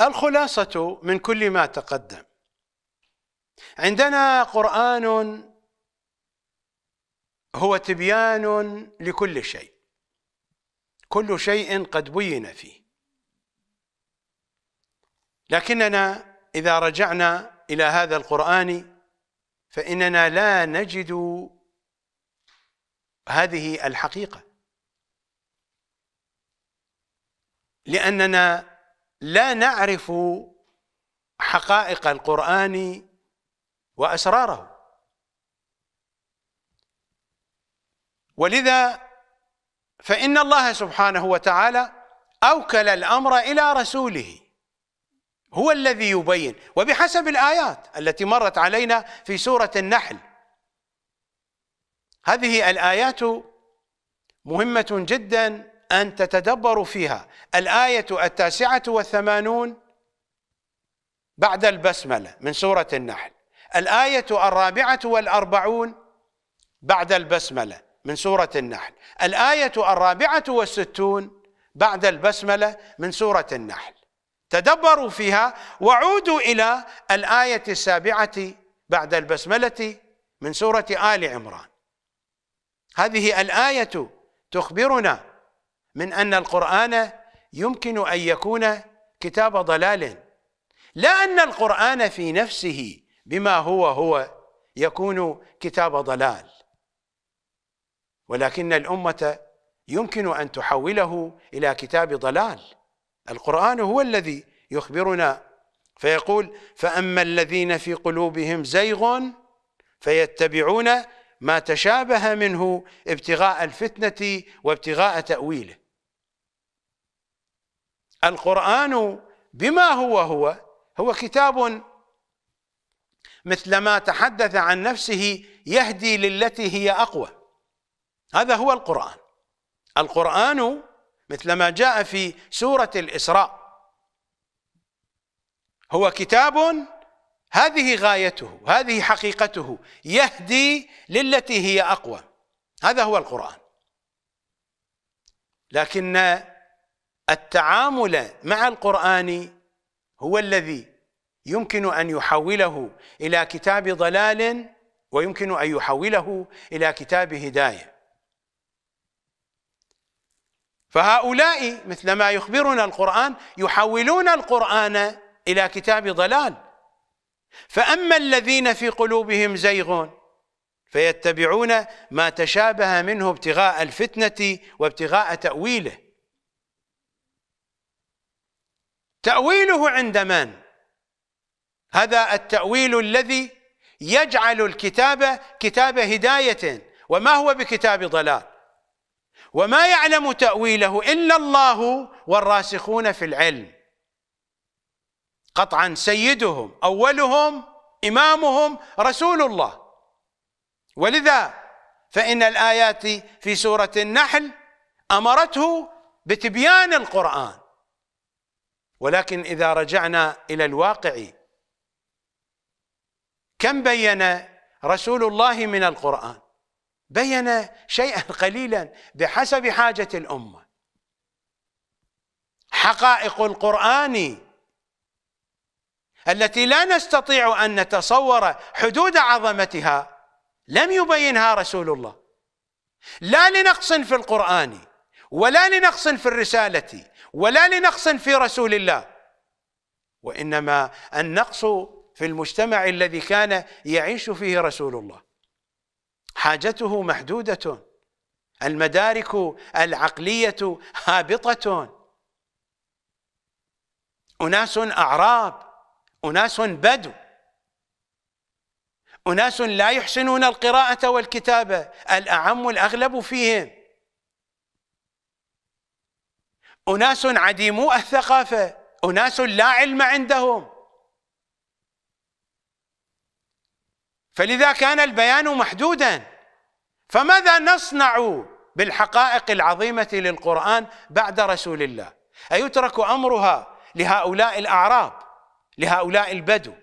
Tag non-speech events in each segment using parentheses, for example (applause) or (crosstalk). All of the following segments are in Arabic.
الخلاصة من كل ما تقدم عندنا قرآن هو تبيان لكل شيء كل شيء قد بين فيه لكننا إذا رجعنا إلى هذا القرآن فإننا لا نجد هذه الحقيقة لأننا لا نعرف حقائق القرآن وأسراره ولذا فإن الله سبحانه وتعالى أوكل الأمر إلى رسوله هو الذي يبين وبحسب الآيات التي مرت علينا في سورة النحل هذه الآيات مهمة جدا أن تتدبروا فيها الآية التاسعة والثمانون بعد البسملة من سورة النحل الآية الرابعة والأربعون بعد البسملة من سورة النحل الآية الرابعة والستون بعد البسملة من سورة النحل تدبروا فيها وعودوا إلى الآية السابعة بعد البسملة من سورة آل عمران هذه الآية تخبرنا من أن القرآن يمكن أن يكون كتاب ضلال لا أن القرآن في نفسه بما هو هو يكون كتاب ضلال ولكن الأمة يمكن أن تحوله إلى كتاب ضلال القرآن هو الذي يخبرنا فيقول فأما الذين في قلوبهم زيغ فيتبعون ما تشابه منه ابتغاء الفتنة وابتغاء تأويله القرآن بما هو هو هو كتاب مثل ما تحدث عن نفسه يهدي للتي هي أقوى هذا هو القرآن القرآن مثل ما جاء في سورة الإسراء هو كتاب هذه غايته هذه حقيقته يهدي للتي هي أقوى هذا هو القرآن لكن التعامل مع القرآن هو الذي يمكن أن يحوله إلى كتاب ضلال ويمكن أن يحوله إلى كتاب هداية فهؤلاء مثل ما يخبرنا القرآن يحولون القرآن إلى كتاب ضلال فأما الذين في قلوبهم زيغ فيتبعون ما تشابه منه ابتغاء الفتنة وابتغاء تأويله تأويله عند من؟ هذا التأويل الذي يجعل الكتاب كتاب هداية وما هو بكتاب ضلال وما يعلم تأويله إلا الله والراسخون في العلم قطعا سيدهم أولهم إمامهم رسول الله ولذا فإن الآيات في سورة النحل أمرته بتبيان القرآن ولكن إذا رجعنا إلى الواقع كم بين رسول الله من القرآن بين شيئا قليلا بحسب حاجة الأمة حقائق القرآن التي لا نستطيع أن نتصور حدود عظمتها لم يبينها رسول الله لا لنقص في القرآن ولا لنقص في الرسالة ولا لنقص في رسول الله وانما النقص في المجتمع الذي كان يعيش فيه رسول الله حاجته محدوده المدارك العقليه هابطه اناس اعراب اناس بدو اناس لا يحسنون القراءه والكتابه الاعم الاغلب فيهم أناس عديمو الثقافة أناس لا علم عندهم فلذا كان البيان محدودا فماذا نصنع بالحقائق العظيمة للقرآن بعد رسول الله أيترك أمرها لهؤلاء الأعراب لهؤلاء البدو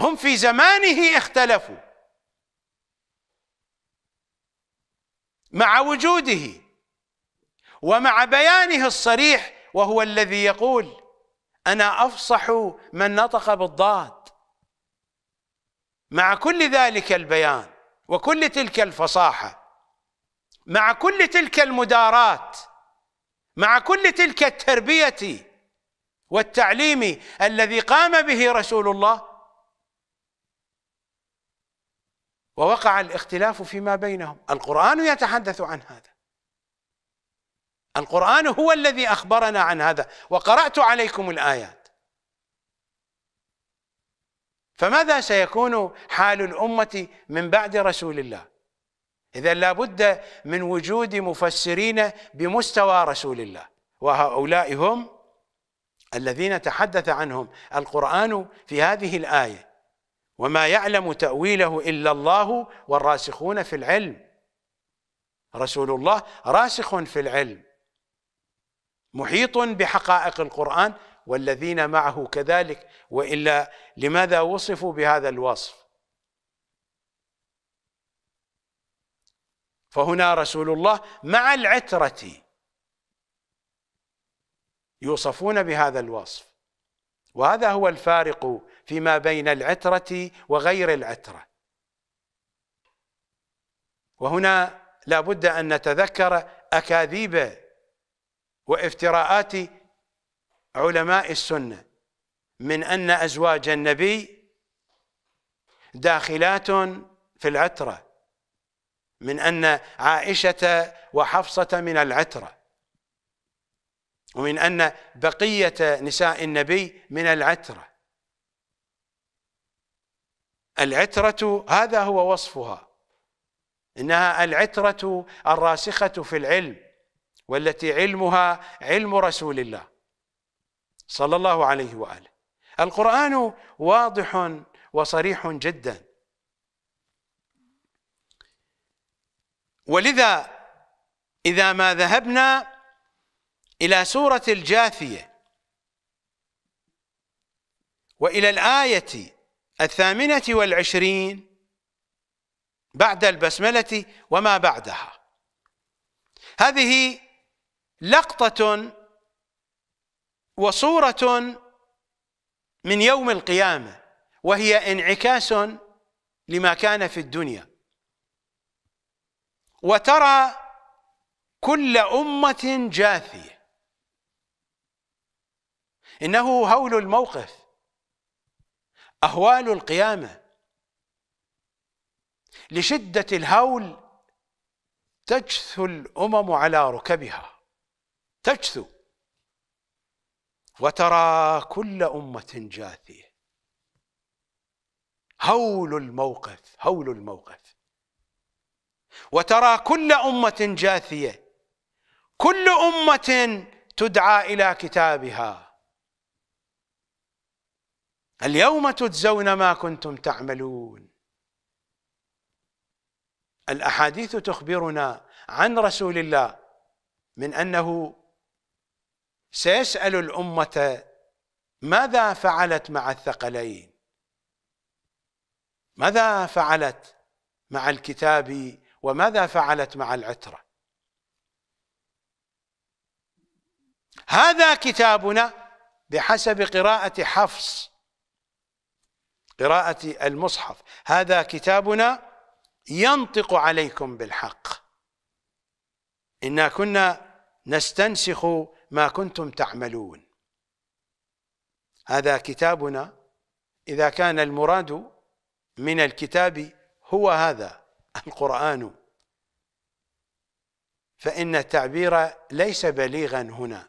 هم في زمانه اختلفوا مع وجوده ومع بيانه الصريح وهو الذي يقول انا افصح من نطق بالضاد مع كل ذلك البيان وكل تلك الفصاحه مع كل تلك المدارات مع كل تلك التربيه والتعليم الذي قام به رسول الله ووقع الاختلاف فيما بينهم القرآن يتحدث عن هذا القرآن هو الذي أخبرنا عن هذا وقرأت عليكم الآيات فماذا سيكون حال الأمة من بعد رسول الله إذا لابد من وجود مفسرين بمستوى رسول الله وهؤلاء هم الذين تحدث عنهم القرآن في هذه الآية وما يعلم تأويله إلا الله والراسخون في العلم رسول الله راسخ في العلم محيط بحقائق القرآن والذين معه كذلك وإلا لماذا وصفوا بهذا الوصف فهنا رسول الله مع العترة يوصفون بهذا الوصف وهذا هو الفارق فيما بين العترة وغير العترة وهنا لابد أن نتذكر أكاذيب وافتراءات علماء السنة من أن أزواج النبي داخلات في العترة من أن عائشة وحفصة من العترة ومن أن بقية نساء النبي من العترة العترة هذا هو وصفها إنها العترة الراسخة في العلم والتي علمها علم رسول الله صلى الله عليه واله القران واضح وصريح جدا ولذا اذا ما ذهبنا الى سوره الجاثيه والى الايه الثامنه والعشرين بعد البسمله وما بعدها هذه لقطة وصورة من يوم القيامة وهي انعكاس لما كان في الدنيا وترى كل أمة جاثية إنه هول الموقف أهوال القيامة لشدة الهول تجثو الأمم على ركبها تجثو وترى كل أمة جاثية هول الموقف هول الموقف وترى كل أمة جاثية كل أمة تدعى إلى كتابها اليوم تجزون ما كنتم تعملون الأحاديث تخبرنا عن رسول الله من أنه سيسأل الأمة ماذا فعلت مع الثقلين ماذا فعلت مع الكتاب وماذا فعلت مع العترة هذا كتابنا بحسب قراءة حفص قراءة المصحف هذا كتابنا ينطق عليكم بالحق إنا كنا نستنسخ ما كنتم تعملون هذا كتابنا إذا كان المراد من الكتاب هو هذا القرآن فإن التعبير ليس بليغا هنا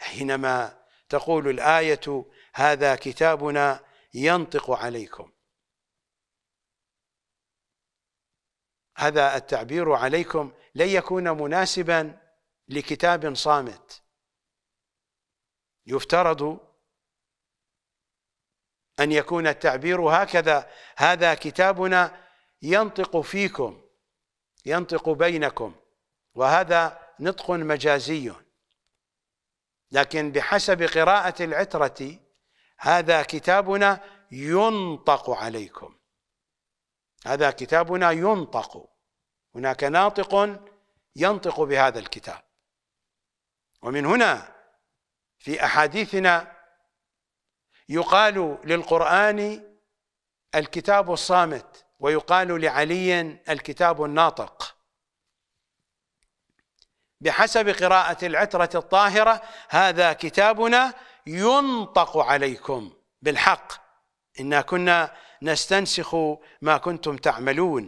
حينما تقول الآية هذا كتابنا ينطق عليكم هذا التعبير عليكم لن يكون مناسبا لكتاب صامت يفترض أن يكون التعبير هكذا هذا كتابنا ينطق فيكم ينطق بينكم وهذا نطق مجازي لكن بحسب قراءة العترة هذا كتابنا ينطق عليكم هذا كتابنا ينطق هناك ناطق ينطق بهذا الكتاب ومن هنا في أحاديثنا يقال للقرآن الكتاب الصامت ويقال لعلي الكتاب الناطق بحسب قراءة العترة الطاهرة هذا كتابنا ينطق عليكم بالحق إنا كنا نستنسخ ما كنتم تعملون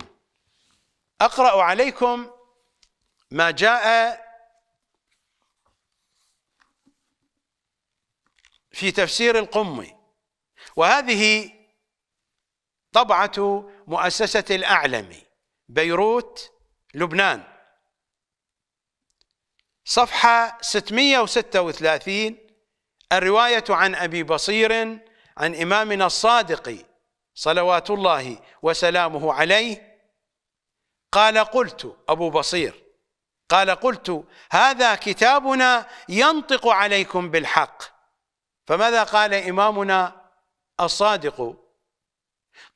أقرأ عليكم ما جاء في تفسير القمي وهذه طبعة مؤسسة الأعلمي بيروت لبنان صفحة 636 الرواية عن أبي بصير عن إمامنا الصادق صلوات الله وسلامه عليه قال قلت أبو بصير قال قلت هذا كتابنا ينطق عليكم بالحق فماذا قال إمامنا الصادق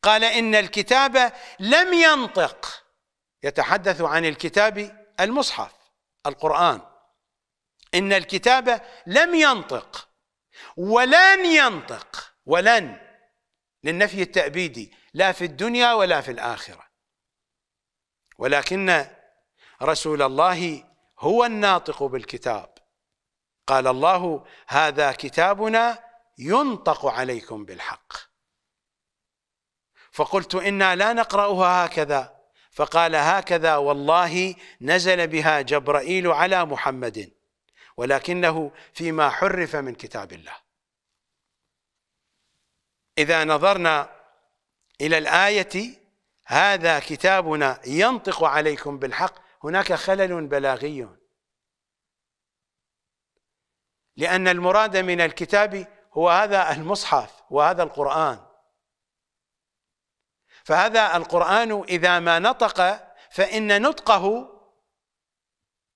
قال إن الكتاب لم ينطق يتحدث عن الكتاب المصحف القرآن إن الكتاب لم ينطق ولن ينطق ولن للنفي التأبيدي لا في الدنيا ولا في الآخرة ولكن رسول الله هو الناطق بالكتاب قال الله هذا كتابنا ينطق عليكم بالحق فقلت إنا لا نقرأها هكذا فقال هكذا والله نزل بها جبرائيل على محمد ولكنه فيما حرف من كتاب الله إذا نظرنا إلى الآية هذا كتابنا ينطق عليكم بالحق هناك خلل بلاغي لأن المراد من الكتاب هو هذا المصحف وهذا القرآن فهذا القرآن إذا ما نطق فإن نطقه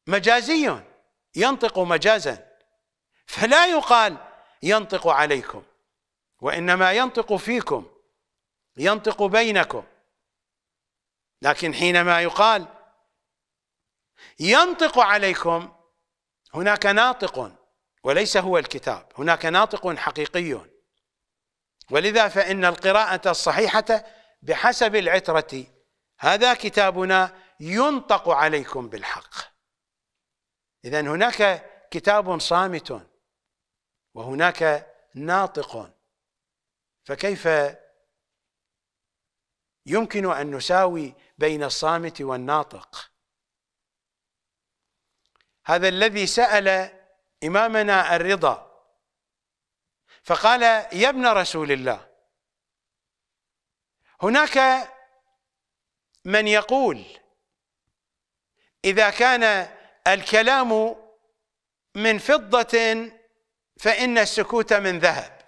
مجازي ينطق مجازا فلا يقال ينطق عليكم وإنما ينطق فيكم ينطق بينكم لكن حينما يقال ينطق عليكم هناك ناطق وليس هو الكتاب هناك ناطق حقيقي ولذا فإن القراءة الصحيحة بحسب العترة هذا كتابنا ينطق عليكم بالحق إذا هناك كتاب صامت وهناك ناطق فكيف يمكن أن نساوي بين الصامت والناطق هذا الذي سأل إمامنا الرضا فقال يا ابن رسول الله هناك من يقول إذا كان الكلام من فضة فإن السكوت من ذهب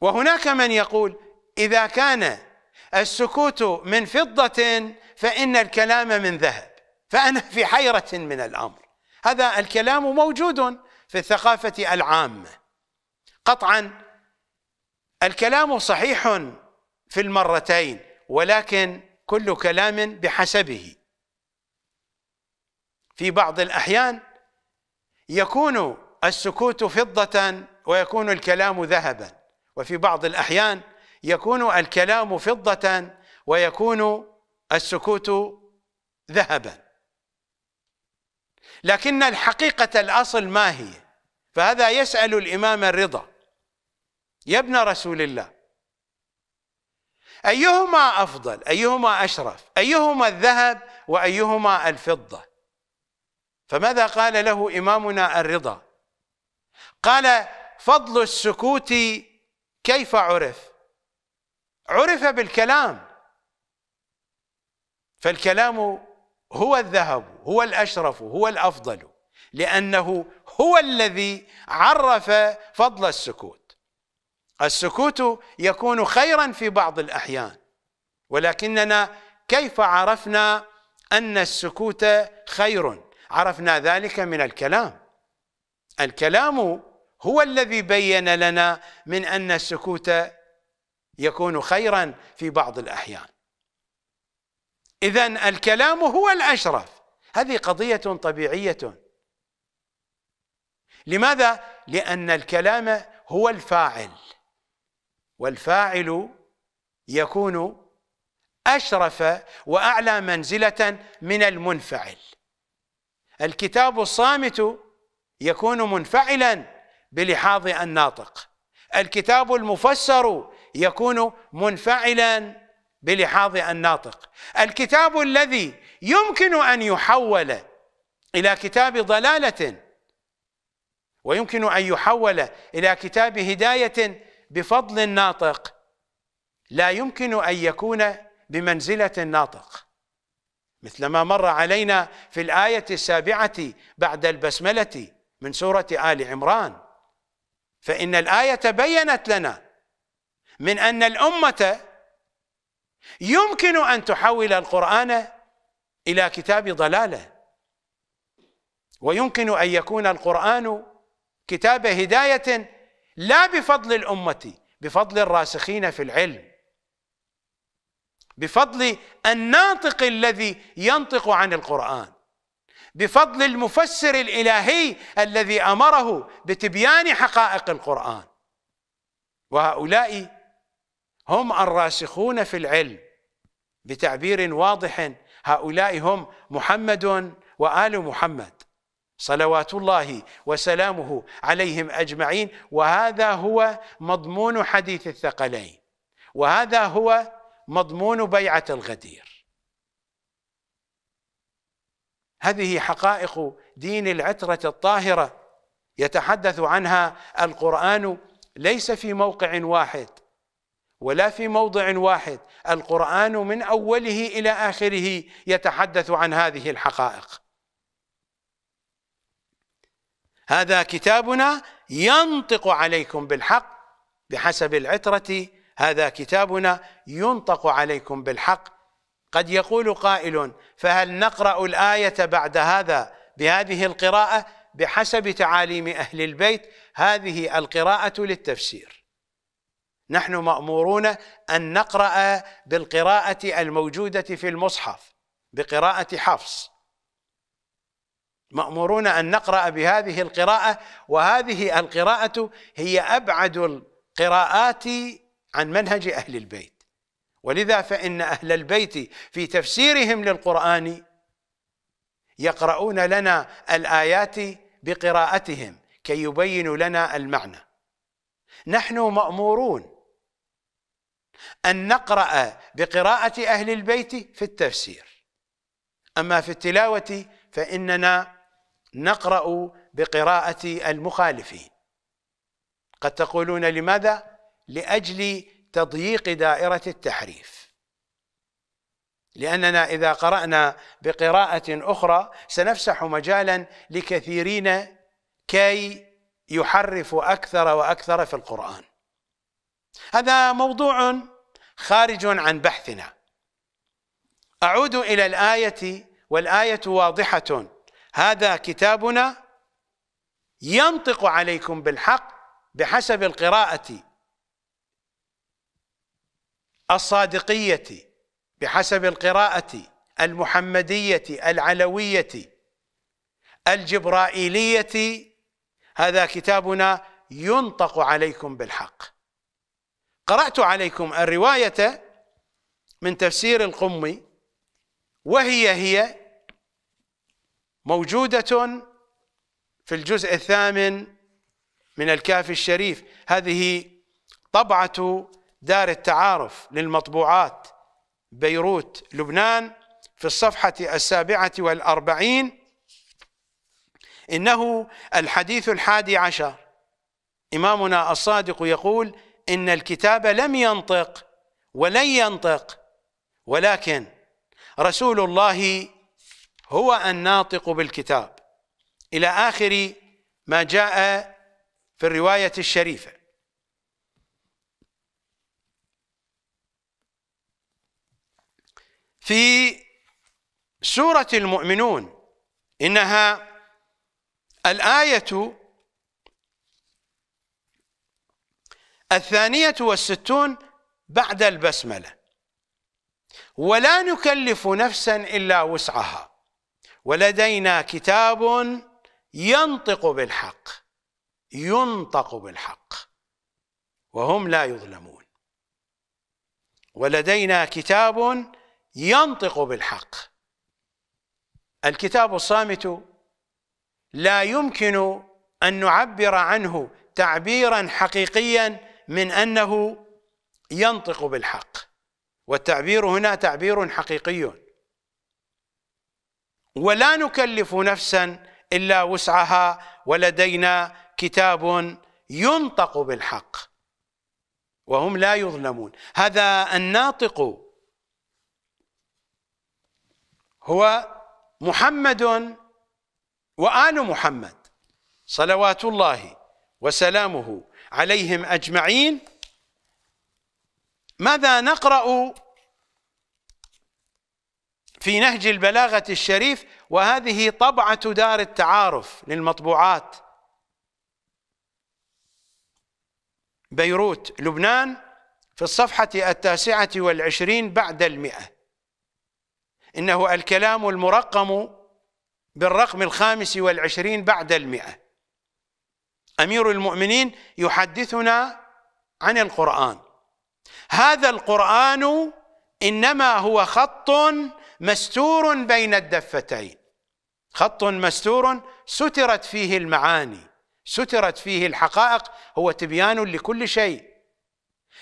وهناك من يقول إذا كان السكوت من فضة فإن الكلام من ذهب فأنا في حيرة من الأمر هذا الكلام موجود في الثقافة العامة قطعا الكلام صحيح في المرتين ولكن كل كلام بحسبه في بعض الأحيان يكون السكوت فضة ويكون الكلام ذهبا وفي بعض الأحيان يكون الكلام فضة ويكون السكوت ذهبا لكن الحقيقة الأصل ما هي فهذا يسأل الإمام الرضا يا ابن رسول الله أيهما أفضل أيهما أشرف أيهما الذهب وأيهما الفضة فماذا قال له إمامنا الرضا قال فضل السكوت كيف عرف عرف بالكلام فالكلام هو الذهب هو الأشرف هو الأفضل لأنه هو الذي عرف فضل السكوت السكوت يكون خيرا في بعض الأحيان ولكننا كيف عرفنا أن السكوت خير عرفنا ذلك من الكلام الكلام هو الذي بين لنا من أن السكوت يكون خيرا في بعض الأحيان إذا الكلام هو الأشرف هذه قضية طبيعية لماذا؟ لأن الكلام هو الفاعل والفاعل يكون أشرف وأعلى منزلة من المنفعل الكتاب الصامت يكون منفعلا بلحاظ الناطق الكتاب المفسر يكون منفعلا بلحاظ الناطق الكتاب الذي يمكن أن يحول إلى كتاب ضلالة ويمكن أن يحول إلى كتاب هداية بفضل الناطق لا يمكن أن يكون بمنزلة الناطق مثلما مر علينا في الآية السابعة بعد البسملة من سورة آل عمران فإن الآية بيّنت لنا من أن الأمة يمكن أن تحول القرآن إلى كتاب ضلالة ويمكن أن يكون القرآن كتاب هداية لا بفضل الأمة بفضل الراسخين في العلم بفضل الناطق الذي ينطق عن القرآن بفضل المفسر الإلهي الذي أمره بتبيان حقائق القرآن وهؤلاء هم الراسخون في العلم بتعبير واضح هؤلاء هم محمد وآل محمد صلوات الله وسلامه عليهم أجمعين وهذا هو مضمون حديث الثقلين وهذا هو مضمون بيعة الغدير هذه حقائق دين العترة الطاهرة يتحدث عنها القرآن ليس في موقع واحد ولا في موضع واحد القرآن من أوله إلى آخره يتحدث عن هذه الحقائق هذا كتابنا ينطق عليكم بالحق بحسب العترة هذا كتابنا ينطق عليكم بالحق قد يقول قائل فهل نقرأ الآية بعد هذا بهذه القراءة بحسب تعاليم أهل البيت هذه القراءة للتفسير نحن مامورون ان نقرا بالقراءه الموجوده في المصحف بقراءه حفص مامورون ان نقرا بهذه القراءه وهذه القراءه هي ابعد القراءات عن منهج اهل البيت ولذا فان اهل البيت في تفسيرهم للقران يقرؤون لنا الايات بقراءتهم كي يبينوا لنا المعنى نحن مامورون أن نقرأ بقراءة أهل البيت في التفسير أما في التلاوة فإننا نقرأ بقراءة المخالفين قد تقولون لماذا؟ لأجل تضييق دائرة التحريف لأننا إذا قرأنا بقراءة أخرى سنفسح مجالا لكثيرين كي يحرفوا أكثر وأكثر في القرآن هذا موضوع خارج عن بحثنا أعود إلى الآية والآية واضحة هذا كتابنا ينطق عليكم بالحق بحسب القراءة الصادقية بحسب القراءة المحمدية العلوية الجبرائيلية هذا كتابنا ينطق عليكم بالحق قرأت عليكم الرواية من تفسير القمي وهي هي موجودة في الجزء الثامن من الكافي الشريف هذه طبعة دار التعارف للمطبوعات بيروت لبنان في الصفحة السابعة والأربعين إنه الحديث الحادي عشر إمامنا الصادق يقول إن الكتاب لم ينطق ولن ينطق ولكن رسول الله هو الناطق بالكتاب إلى آخر ما جاء في الرواية الشريفة في سورة المؤمنون إنها الآية الثانية والستون بعد البسملة ولا نكلف نفسا إلا وسعها ولدينا كتاب ينطق بالحق ينطق بالحق وهم لا يظلمون ولدينا كتاب ينطق بالحق الكتاب الصامت لا يمكن أن نعبر عنه تعبيرا حقيقيا من أنه ينطق بالحق والتعبير هنا تعبير حقيقي ولا نكلف نفسا إلا وسعها ولدينا كتاب ينطق بالحق وهم لا يظلمون هذا الناطق هو محمد وآل محمد صلوات الله وسلامه عليهم أجمعين ماذا نقرأ في نهج البلاغة الشريف وهذه طبعة دار التعارف للمطبوعات بيروت لبنان في الصفحة التاسعة والعشرين بعد المئة إنه الكلام المرقم بالرقم الخامس والعشرين بعد المئة أمير المؤمنين يحدثنا عن القرآن هذا القرآن إنما هو خط مستور بين الدفتين خط مستور سترت فيه المعاني سترت فيه الحقائق هو تبيان لكل شيء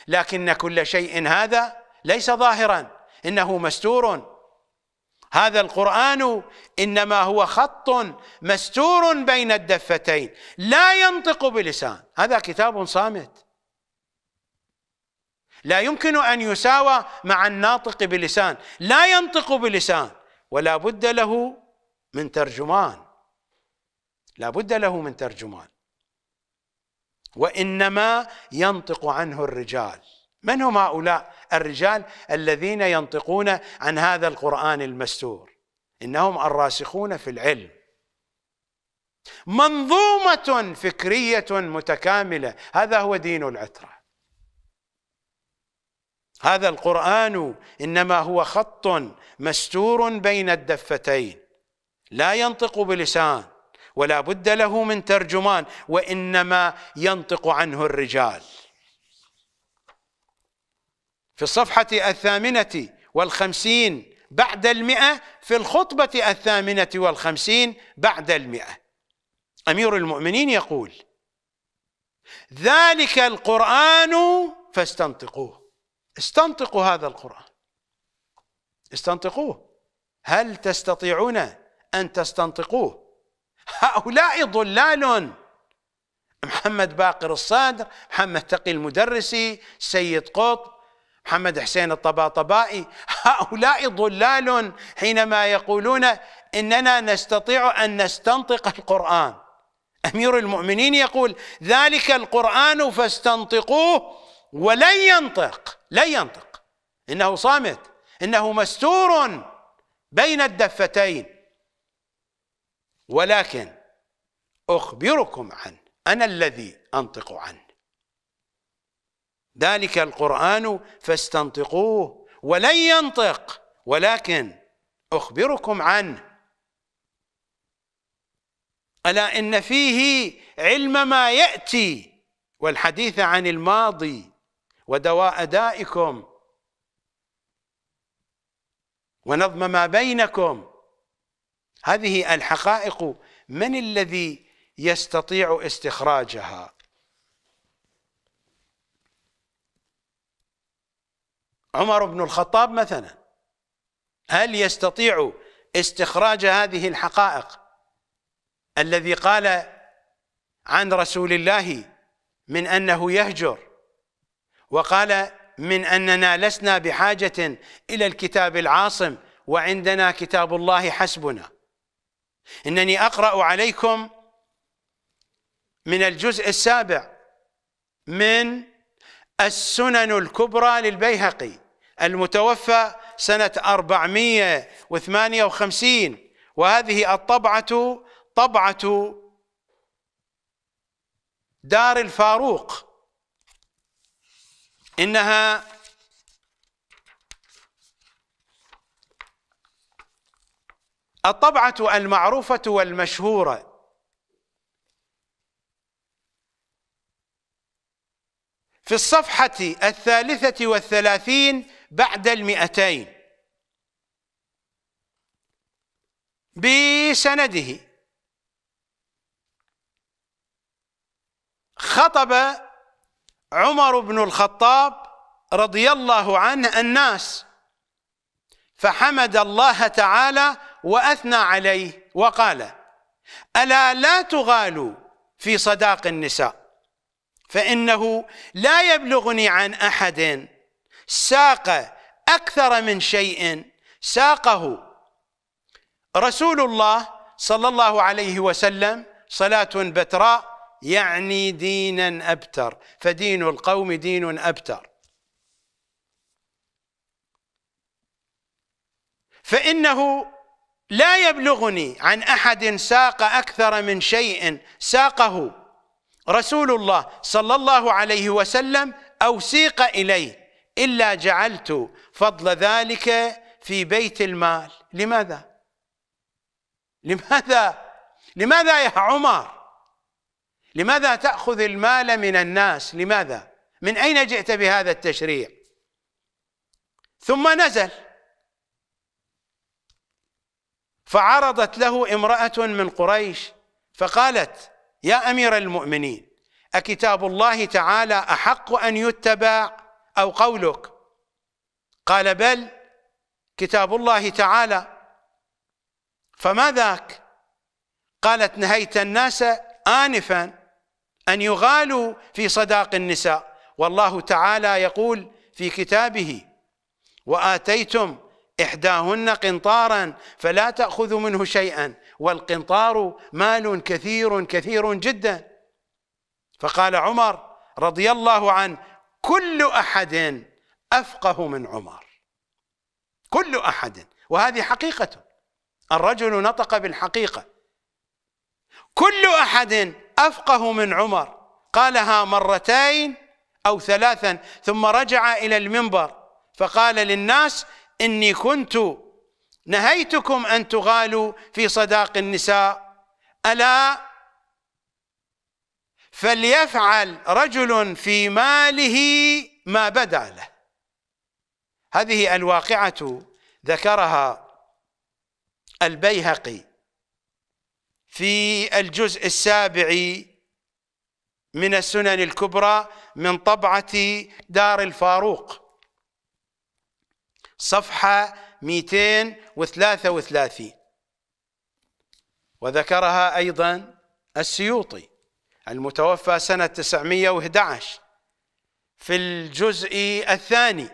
لكن كل شيء هذا ليس ظاهرا إنه مستور هذا القرآن إنما هو خط مستور بين الدفتين لا ينطق بلسان هذا كتاب صامت لا يمكن أن يساوى مع الناطق بلسان لا ينطق بلسان ولا بد له من ترجمان لا بد له من ترجمان وإنما ينطق عنه الرجال من هم هؤلاء الرجال الذين ينطقون عن هذا القرآن المستور إنهم الراسخون في العلم منظومة فكرية متكاملة هذا هو دين العترة هذا القرآن إنما هو خط مستور بين الدفتين لا ينطق بلسان ولا بد له من ترجمان وإنما ينطق عنه الرجال في الصفحة الثامنة والخمسين بعد المئة في الخطبة الثامنة والخمسين بعد المئة أمير المؤمنين يقول ذلك القرآن فاستنطقوه استنطقوا هذا القرآن استنطقوه هل تستطيعون أن تستنطقوه هؤلاء ضلال محمد باقر الصادر محمد تقي المدرسي سيد قطب محمد حسين الطباطبائي هؤلاء ضلال حينما يقولون اننا نستطيع ان نستنطق القران امير المؤمنين يقول ذلك القران فاستنطقوه ولن ينطق لن ينطق انه صامت انه مستور بين الدفتين ولكن اخبركم عنه انا الذي انطق عنه ذلك القرآن فاستنطقوه ولن ينطق ولكن أخبركم عنه ألا إن فيه علم ما يأتي والحديث عن الماضي ودواء دائكم ونظم ما بينكم هذه الحقائق من الذي يستطيع استخراجها عمر بن الخطاب مثلا هل يستطيع استخراج هذه الحقائق الذي قال عن رسول الله من انه يهجر وقال من اننا لسنا بحاجه الى الكتاب العاصم وعندنا كتاب الله حسبنا انني اقرا عليكم من الجزء السابع من السنن الكبرى للبيهقي المتوفى سنة 458 وهذه الطبعة طبعة دار الفاروق إنها الطبعة المعروفة والمشهورة في الصفحة الثالثة والثلاثين بعد المئتين بسنده خطب عمر بن الخطاب رضي الله عنه الناس فحمد الله تعالى واثنى عليه وقال الا لا تغالوا في صداق النساء فانه لا يبلغني عن احد ساق أكثر من شيء ساقه رسول الله صلى الله عليه وسلم صلاة بتراء يعني دينا أبتر فدين القوم دين أبتر فإنه لا يبلغني عن أحد ساق أكثر من شيء ساقه رسول الله صلى الله عليه وسلم أو سيق إليه إلا جعلت فضل ذلك في بيت المال لماذا لماذا لماذا يا عمر لماذا تأخذ المال من الناس لماذا من أين جئت بهذا التشريع ثم نزل فعرضت له امرأة من قريش فقالت يا أمير المؤمنين أكتاب الله تعالى أحق أن يتبع أو قولك قال بل كتاب الله تعالى فما ذاك قالت نهيت الناس آنفا أن يغالوا في صداق النساء والله تعالى يقول في كتابه وآتيتم إحداهن قنطارا فلا تأخذوا منه شيئا والقنطار مال كثير كثير جدا فقال عمر رضي الله عنه كل أحد أفقه من عمر كل أحد وهذه حقيقة الرجل نطق بالحقيقة كل أحد أفقه من عمر قالها مرتين أو ثلاثا ثم رجع إلى المنبر فقال للناس إني كنت نهيتكم أن تغالوا في صداق النساء ألا فليفعل رجل في ماله ما بدا له هذه الواقعة ذكرها البيهقي في الجزء السابع من السنن الكبرى من طبعة دار الفاروق صفحة 233 وذكرها أيضا السيوطي المتوفى سنة 911 في الجزء الثاني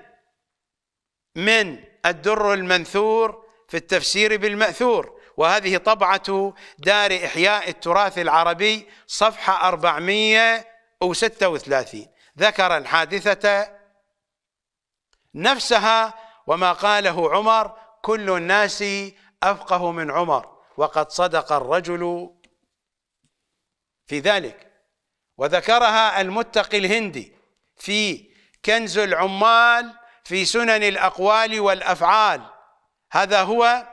من الدر المنثور في التفسير بالمأثور وهذه طبعة دار إحياء التراث العربي صفحة 436 ذكر الحادثة نفسها وما قاله عمر كل الناس أفقه من عمر وقد صدق الرجل في ذلك وذكرها المتقي الهندي في كنز العمال في سنن الأقوال والأفعال هذا هو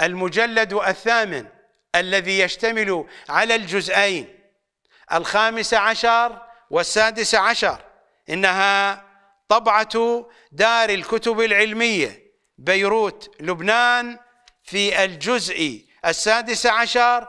المجلد الثامن الذي يشتمل على الجزئين الخامس عشر والسادس عشر إنها طبعة دار الكتب العلمية بيروت لبنان في الجزء السادس عشر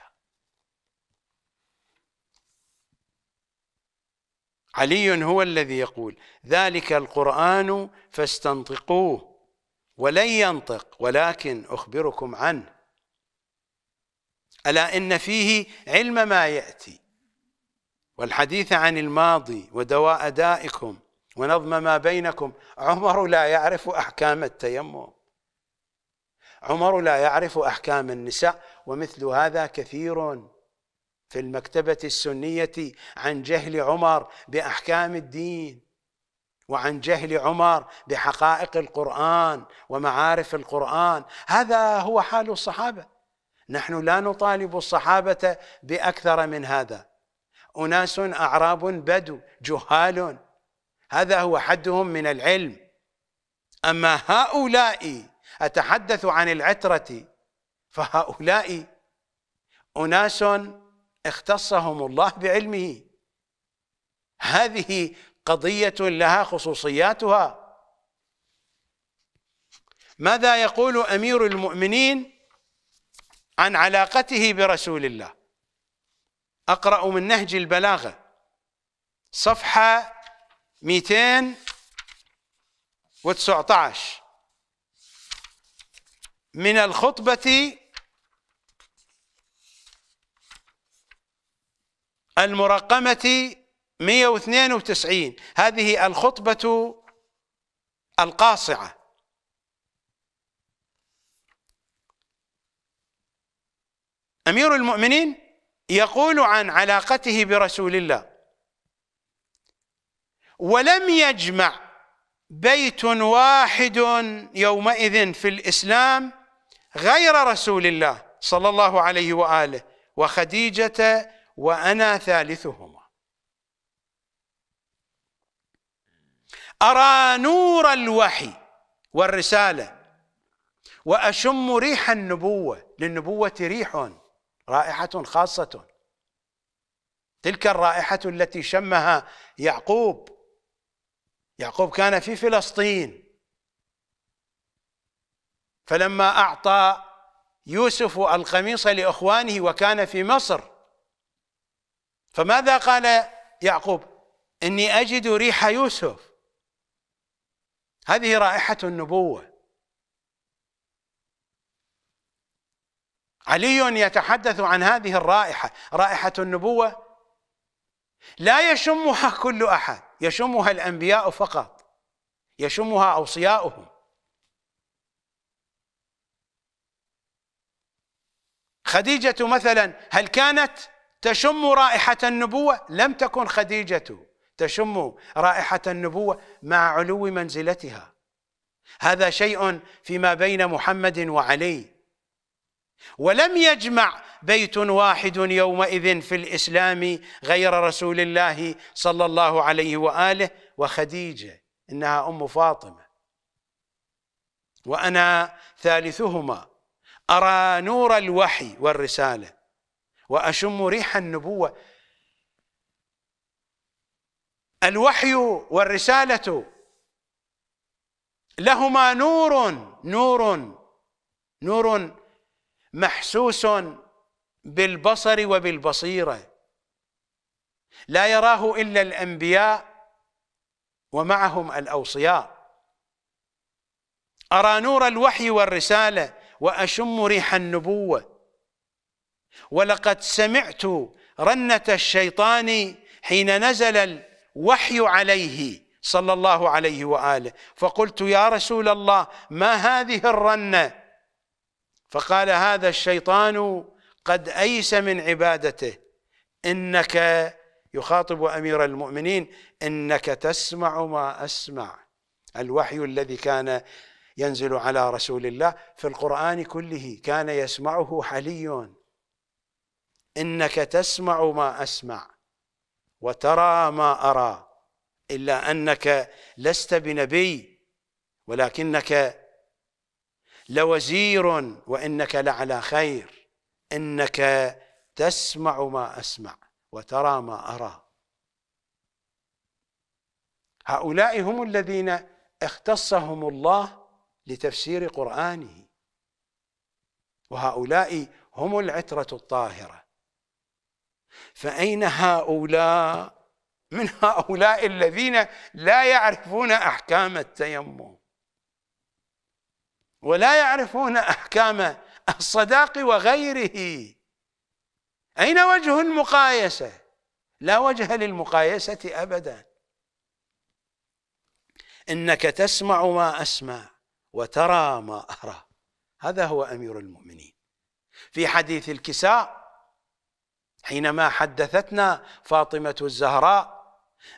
علي هو الذي يقول ذلك القرآن فاستنطقوه ولن ينطق ولكن أخبركم عنه ألا إن فيه علم ما يأتي والحديث عن الماضي ودواء دائكم ونظم ما بينكم عمر لا يعرف أحكام التيمم عمر لا يعرف أحكام النساء ومثل هذا كثير في المكتبة السنية عن جهل عمر بأحكام الدين وعن جهل عمر بحقائق القرآن ومعارف القرآن هذا هو حال الصحابة نحن لا نطالب الصحابة بأكثر من هذا أناس أعراب بدو جهال هذا هو حدهم من العلم أما هؤلاء أتحدث عن العترة فهؤلاء أناس اختصهم الله بعلمه هذه قضية لها خصوصياتها ماذا يقول أمير المؤمنين عن علاقته برسول الله أقرأ من نهج البلاغة صفحة 219 من الخطبة المرقمة 192 هذه الخطبة القاصعة أمير المؤمنين يقول عن علاقته برسول الله ولم يجمع بيت واحد يومئذ في الإسلام غير رسول الله صلى الله عليه وآله وخديجة وأنا ثالثهما أرى نور الوحي والرسالة وأشم ريح النبوة للنبوة ريح رائحة خاصة تلك الرائحة التي شمها يعقوب يعقوب كان في فلسطين فلما أعطى يوسف القميص لإخوانه وكان في مصر فماذا قال يعقوب إني أجد ريح يوسف هذه رائحة النبوة علي يتحدث عن هذه الرائحة رائحة النبوة لا يشمها كل أحد يشمها الأنبياء فقط يشمها أوصياؤهم خديجة مثلا هل كانت تشم رائحة النبوة لم تكن خديجة تشم رائحة النبوة مع علو منزلتها هذا شيء فيما بين محمد وعلي ولم يجمع بيت واحد يومئذ في الإسلام غير رسول الله صلى الله عليه وآله وخديجة إنها أم فاطمة وأنا ثالثهما أرى نور الوحي والرسالة واشم ريح النبوه الوحي والرساله لهما نور نور نور محسوس بالبصر وبالبصيره لا يراه الا الانبياء ومعهم الاوصياء ارى نور الوحي والرساله واشم ريح النبوه ولقد سمعت رنة الشيطان حين نزل الوحي عليه صلى الله عليه وآله فقلت يا رسول الله ما هذه الرنة فقال هذا الشيطان قد أيس من عبادته إنك يخاطب أمير المؤمنين إنك تسمع ما أسمع الوحي الذي كان ينزل على رسول الله في القرآن كله كان يسمعه حلي إنك تسمع ما أسمع وترى ما أرى إلا أنك لست بنبي ولكنك لوزير وإنك لعلى خير إنك تسمع ما أسمع وترى ما أرى هؤلاء هم الذين اختصهم الله لتفسير قرآنه وهؤلاء هم العترة الطاهرة فأين هؤلاء من هؤلاء الذين لا يعرفون أحكام التيمم ولا يعرفون أحكام الصداق وغيره أين وجه المقايسة لا وجه للمقايسة أبدا إنك تسمع ما أسمع وترى ما أرى هذا هو أمير المؤمنين في حديث الكساء حينما حدثتنا فاطمة الزهراء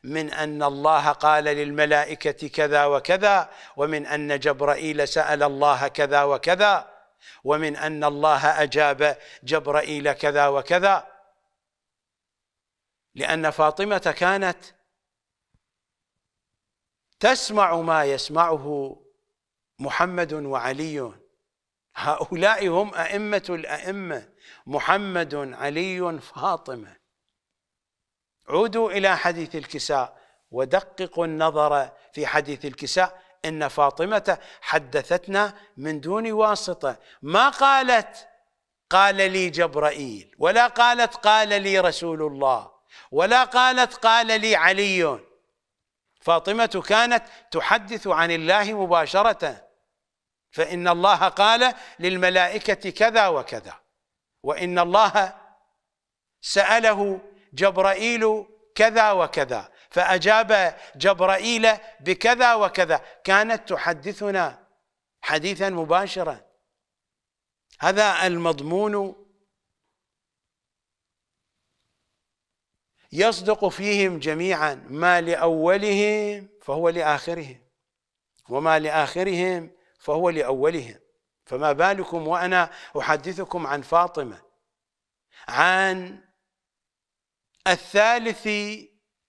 من أن الله قال للملائكة كذا وكذا ومن أن جبرائيل سأل الله كذا وكذا ومن أن الله أجاب جبرائيل كذا وكذا لأن فاطمة كانت تسمع ما يسمعه محمد وعلي هؤلاء هم أئمة الأئمة محمد علي فاطمه عودوا الى حديث الكساء ودققوا النظر في حديث الكساء ان فاطمه حدثتنا من دون واسطه ما قالت قال لي جبرائيل ولا قالت قال لي رسول الله ولا قالت قال لي علي فاطمه كانت تحدث عن الله مباشره فان الله قال للملائكه كذا وكذا وإن الله سأله جبرائيل كذا وكذا فأجاب جبرائيل بكذا وكذا كانت تحدثنا حديثا مباشرا هذا المضمون يصدق فيهم جميعا ما لأولهم فهو لآخرهم وما لآخرهم فهو لأولهم فما بالكم وانا احدثكم عن فاطمه عن الثالث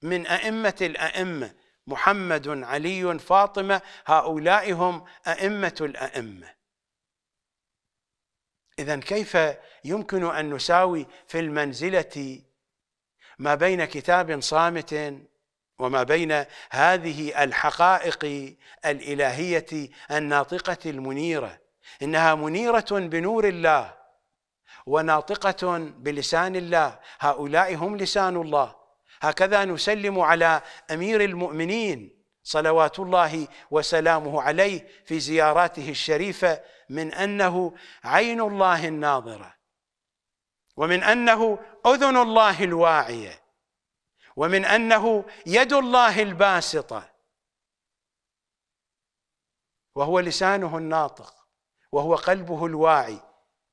من ائمه الائمه محمد علي فاطمه هؤلاء هم ائمه الائمه اذا كيف يمكن ان نساوي في المنزله ما بين كتاب صامت وما بين هذه الحقائق الالهيه الناطقه المنيره انها منيره بنور الله وناطقه بلسان الله هؤلاء هم لسان الله هكذا نسلم على امير المؤمنين صلوات الله وسلامه عليه في زياراته الشريفه من انه عين الله الناظره ومن انه اذن الله الواعيه ومن انه يد الله الباسطه وهو لسانه الناطق وهو قلبه الواعي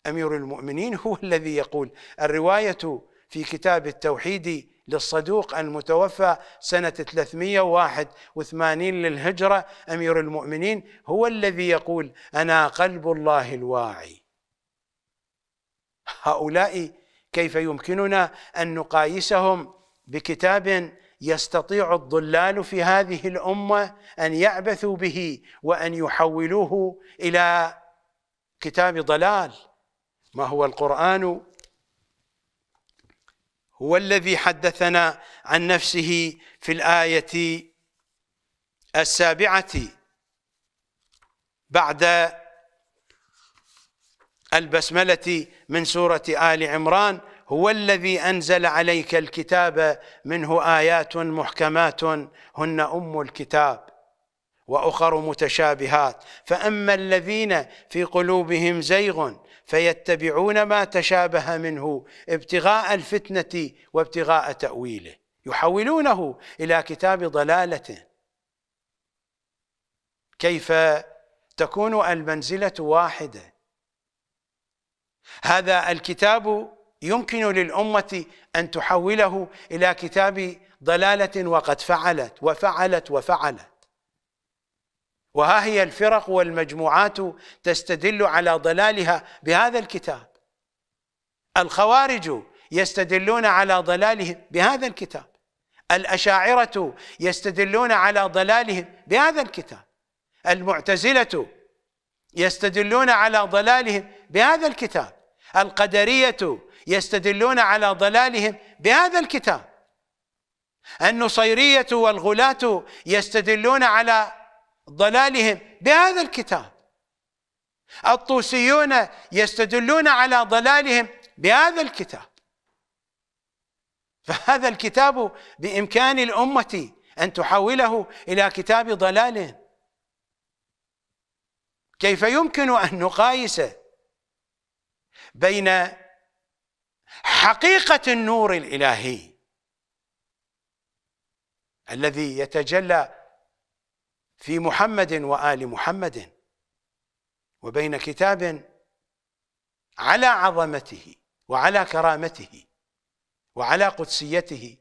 امير المؤمنين هو (laughs) الذي يقول الروايه في كتاب التوحيد للصدوق المتوفى سنة 381 للهجرة أمير المؤمنين هو الذي يقول أنا قلب الله الواعي هؤلاء كيف يمكننا أن نقايسهم بكتاب يستطيع الضلال في هذه الأمة أن يعبثوا به وأن يحولوه إلى كتاب ضلال ما هو القرآن هو الذي حدثنا عن نفسه في الآية السابعة بعد البسملة من سورة آل عمران هو الذي أنزل عليك الكتاب منه آيات محكمات هن أم الكتاب واخر متشابهات فاما الذين في قلوبهم زيغ فيتبعون ما تشابه منه ابتغاء الفتنه وابتغاء تاويله يحولونه الى كتاب ضلاله كيف تكون المنزله واحده هذا الكتاب يمكن للامه ان تحوله الى كتاب ضلاله وقد فعلت وفعلت وفعلت وها هي الفرق والمجموعات تستدل على ضلالها بهذا الكتاب الخوارج يستدلون على ضلالهم بهذا الكتاب الأشاعرة يستدلون على ضلالهم بهذا الكتاب المعتزلة يستدلون على ضلالهم بهذا الكتاب القدرية يستدلون على ضلالهم بهذا الكتاب النصيرية والغلاة يستدلون على ضلالهم بهذا الكتاب الطوسيون يستدلون على ضلالهم بهذا الكتاب فهذا الكتاب بإمكان الأمة أن تحوله إلى كتاب ضلال كيف يمكن أن نقايس بين حقيقة النور الإلهي الذي يتجلى في محمد وآل محمد وبين كتاب على عظمته وعلى كرامته وعلى قدسيته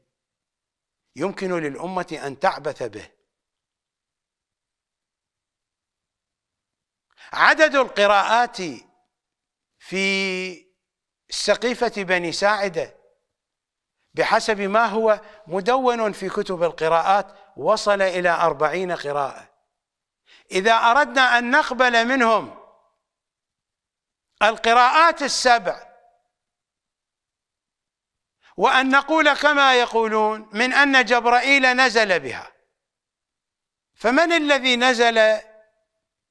يمكن للأمة أن تعبث به عدد القراءات في سقيفة بني ساعدة بحسب ما هو مدون في كتب القراءات وصل إلى أربعين قراءة إذا أردنا أن نقبل منهم القراءات السبع وأن نقول كما يقولون من أن جبرائيل نزل بها فمن الذي نزل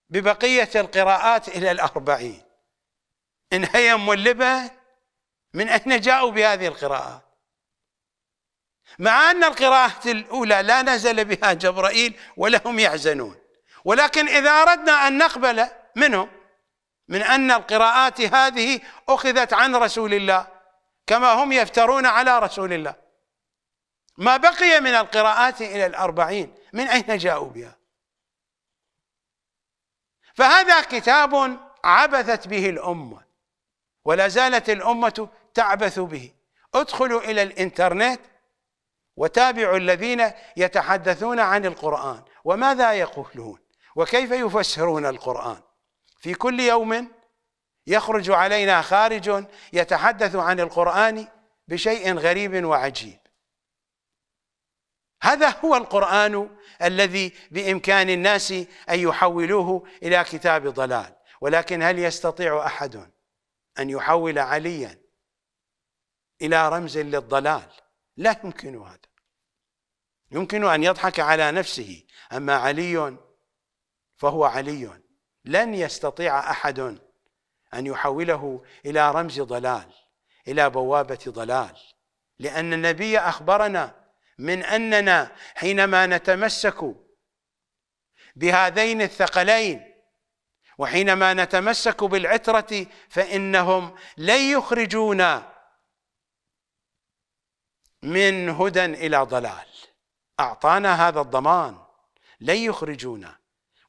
ببقية القراءات إلى الأربعين إن هي ملبة من أين جاءوا بهذه القراءات مع أن القراءة الأولى لا نزل بها جبرائيل ولهم يحزنون ولكن إذا أردنا أن نقبل منه من أن القراءات هذه أخذت عن رسول الله كما هم يفترون على رسول الله ما بقي من القراءات إلى الأربعين من أين جاءوا بها فهذا كتاب عبثت به الأمة ولا زالت الأمة تعبث به ادخلوا إلى الإنترنت وتابعوا الذين يتحدثون عن القرآن وماذا يقولون وكيف يفسرون القرآن في كل يوم يخرج علينا خارج يتحدث عن القرآن بشيء غريب وعجيب هذا هو القرآن الذي بإمكان الناس أن يحولوه إلى كتاب ضلال ولكن هل يستطيع أحد أن يحول عليا إلى رمز للضلال لا يمكن هذا يمكن أن يضحك على نفسه أما علي فهو علي لن يستطيع احد ان يحوله الى رمز ضلال الى بوابه ضلال لان النبي اخبرنا من اننا حينما نتمسك بهذين الثقلين وحينما نتمسك بالعتره فانهم لن يخرجونا من هدى الى ضلال اعطانا هذا الضمان لن يخرجونا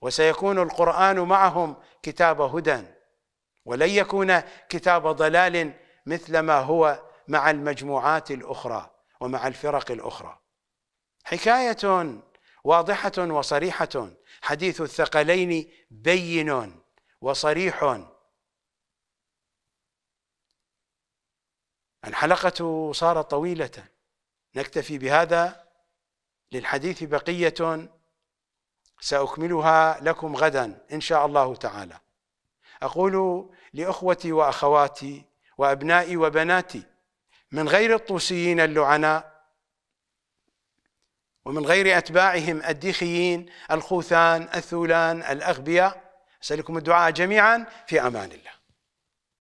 وسيكون القرآن معهم كتاب هدى ولن يكون كتاب ضلال مثل ما هو مع المجموعات الأخرى ومع الفرق الأخرى حكاية واضحة وصريحة حديث الثقلين بين وصريح الحلقة صارت طويلة نكتفي بهذا للحديث بقية سأكملها لكم غدا إن شاء الله تعالى أقول لأخوتي وأخواتي وأبنائي وبناتي من غير الطوسيين اللعناء ومن غير أتباعهم الديخيين الخوثان الثولان الأغبياء أسألكم الدعاء جميعا في أمان الله